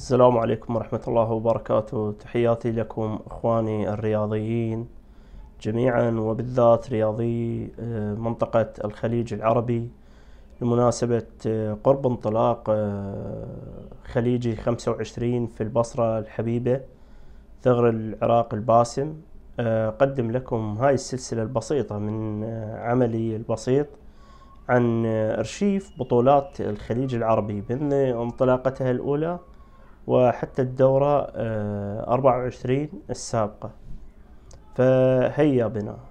السلام عليكم ورحمة الله وبركاته تحياتي لكم أخواني الرياضيين جميعا وبالذات رياضي آه، منطقة الخليج العربي لمناسبة آه، قرب انطلاق آه، خليجي 25 في البصرة الحبيبة ثغر العراق الباسم أقدم لكم هاي السلسلة البسيطة من عملي البسيط عن أرشيف بطولات الخليج العربي من انطلاقتها الأولى وحتى الدورة آه، أربعة وعشرين السابقة فهيا بنا